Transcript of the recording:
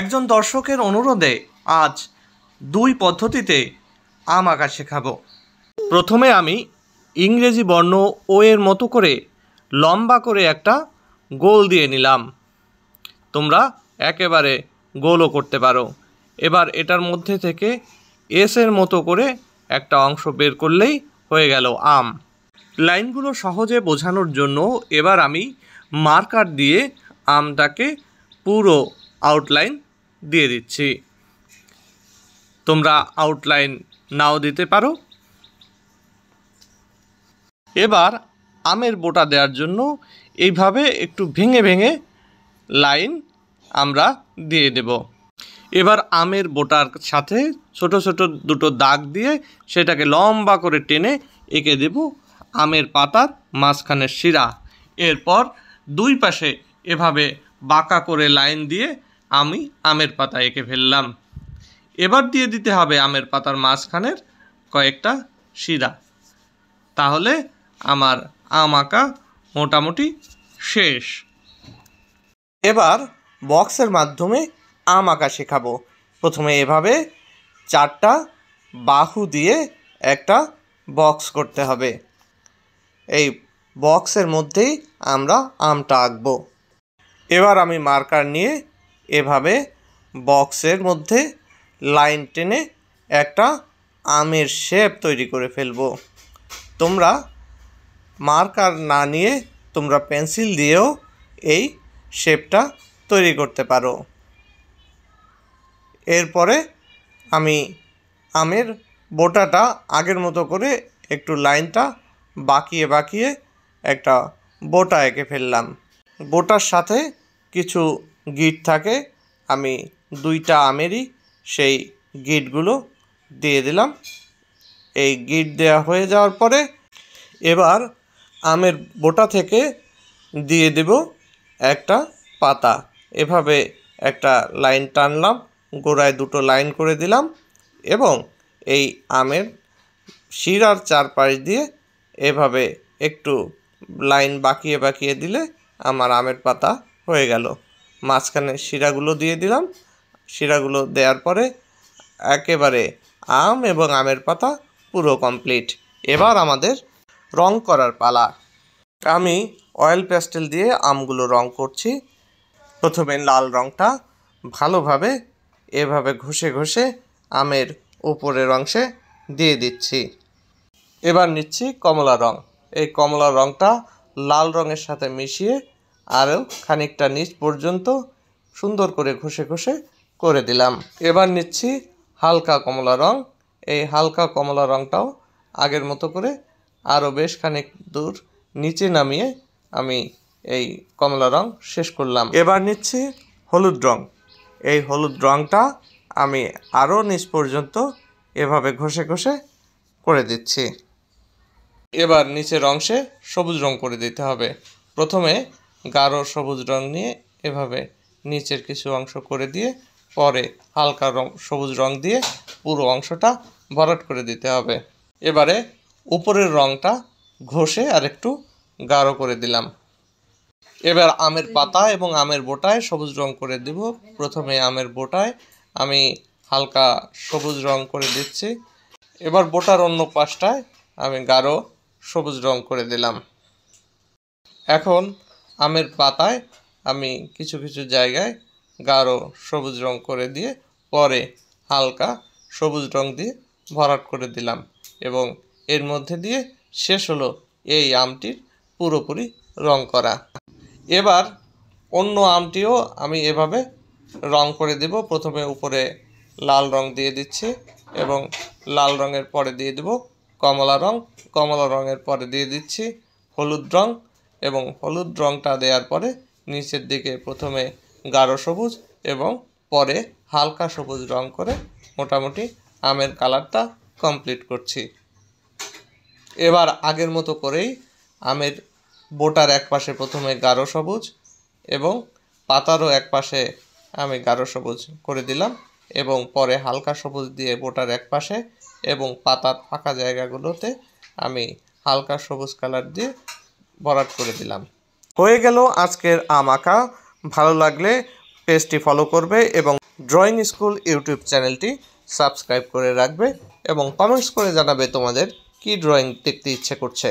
একজন দর্শকের অনুরোধে আজ দুই পদ্ধতিতে আম আঁকা শেখাব প্রথমে আমি ইংরেজি বর্ণ ও এর মতো করে লম্বা করে একটা গোল দিয়ে নিলাম তোমরা একেবারে গোলও করতে পারো এবার এটার মধ্যে থেকে এস এর মতো করে একটা অংশ বের করলেই হয়ে গেল আম লাইনগুলো সহজে বোঝানোর জন্য এবার আমি মার্কার দিয়ে আমটাকে পুরো আউটলাইন দিয়ে দিচ্ছি তোমরা আউটলাইন নাও দিতে পারো এবার আমের বোটা দেওয়ার জন্য এইভাবে একটু ভেঙে ভেঙে লাইন আমরা দিয়ে দেব এবার আমের বোটার সাথে ছোট ছোট দুটো দাগ দিয়ে সেটাকে লম্বা করে টেনে এঁকে দেব আমের পাতার মাঝখানের শিরা এরপর দুই পাশে এভাবে বাঁকা করে লাইন দিয়ে আমি আমের পাতা এঁকে ফেললাম এবার দিয়ে দিতে হবে আমের পাতার মাঝখানের কয়েকটা শিরা তাহলে আমার আম আঁকা মোটামুটি শেষ এবার বক্সের মাধ্যমে আম আঁকা শেখাবো প্রথমে এভাবে চারটা বাহু দিয়ে একটা বক্স করতে হবে এই বক্সের মধ্যেই আমরা আমটা আঁকবো এবার আমি মার্কার নিয়ে এভাবে বক্সের মধ্যে লাইন টেনে একটা আমের শেপ তৈরি করে ফেলব তোমরা মার্কার না নিয়ে তোমরা পেন্সিল দিয়েও এই শেপটা তৈরি করতে পারো এরপরে আমি আমের বোটাটা আগের মতো করে একটু লাইনটা বাঁকিয়ে বাঁকিয়ে একটা বোটা এঁকে ফেললাম বোটার সাথে কিছু গিট থাকে আমি দুইটা আমেরই সেই গিটগুলো দিয়ে দিলাম এই গিট দেয়া হয়ে যাওয়ার পরে এবার আমের বোটা থেকে দিয়ে দেব একটা পাতা এভাবে একটা লাইন টানলাম গোড়ায় দুটো লাইন করে দিলাম এবং এই আমের শিরার চারপাশ দিয়ে এভাবে একটু লাইন বাঁকিয়ে বাঁকিয়ে দিলে আমার আমের পাতা হয়ে গেল মাঝখানে শিরাগুলো দিয়ে দিলাম শিরাগুলো দেওয়ার পরে একেবারে আম এবং আমের পাতা পুরো কমপ্লিট এবার আমাদের রং করার পালা আমি অয়েল প্যাস্টেল দিয়ে আমগুলো রং করছি প্রথমে লাল রংটা ভালোভাবে এভাবে ঘষে ঘষে আমের উপরের অংশে দিয়ে দিচ্ছি এবার নিচ্ছি কমলা রং এই কমলা রংটা লাল রঙের সাথে মিশিয়ে আরও খানিকটা নিচ পর্যন্ত সুন্দর করে ঘষে ঘষে করে দিলাম এবার নিচ্ছি হালকা কমলা রং এই হালকা কমলা রংটাও আগের মতো করে আরও বেশ খানিক দূর নিচে নামিয়ে আমি এই কমলা রং শেষ করলাম এবার নিচ্ছি হলুদ রং এই হলুদ রংটা আমি আরও নিচ পর্যন্ত এভাবে ঘষে ঘষে করে দিচ্ছি এবার নিচের অংশে সবুজ রং করে দিতে হবে প্রথমে গাঢ় সবুজ রং নিয়ে এভাবে নিচের কিছু অংশ করে দিয়ে পরে হালকা রং সবুজ রং দিয়ে পুরো অংশটা ভরাট করে দিতে হবে এবারে উপরের রংটা ঘষে আর একটু গাঢ় করে দিলাম এবার আমের পাতা এবং আমের বোটায় সবুজ রং করে দেব প্রথমে আমের বোটায় আমি হালকা সবুজ রং করে দিচ্ছি এবার বোটার অন্য পাশটায় আমি গাঢ় সবুজ রং করে দিলাম এখন আমের পাতায় আমি কিছু কিছু জায়গায় গাঢ় সবুজ রং করে দিয়ে পরে হালকা সবুজ রং দিয়ে ভরাট করে দিলাম এবং এর মধ্যে দিয়ে শেষ হলো এই আমটির পুরোপুরি রং করা এবার অন্য আমটিও আমি এভাবে রং করে দেব প্রথমে উপরে লাল রং দিয়ে দিচ্ছি এবং লাল রঙের পরে দিয়ে দেব কমলা রং কমলা রঙের পরে দিয়ে দিচ্ছি হলুদ রং এবং হলুদ রঙটা দেওয়ার পরে নিচের দিকে প্রথমে গাঢ় সবুজ এবং পরে হালকা সবুজ রং করে মোটামুটি আমের কালারটা কমপ্লিট করছি এবার আগের মতো করেই আমের বোটার এক পাশে প্রথমে গাঢ় সবুজ এবং পাতারও এক পাশে আমি গাঢ় সবুজ করে দিলাম এবং পরে হালকা সবুজ দিয়ে বোটার এক পাশে এবং পাতার ফাঁকা জায়গাগুলোতে আমি হালকা সবুজ কালার দিয়ে ভরাট করে দিলাম হয়ে গেল আজকের আম আঁকা ভালো লাগলে পেজটি ফলো করবে এবং ড্রয়িং স্কুল ইউটিউব চ্যানেলটি সাবস্ক্রাইব করে রাখবে এবং কমেন্টস করে জানাবে তোমাদের কি ড্রয়িং দেখতে ইচ্ছে করছে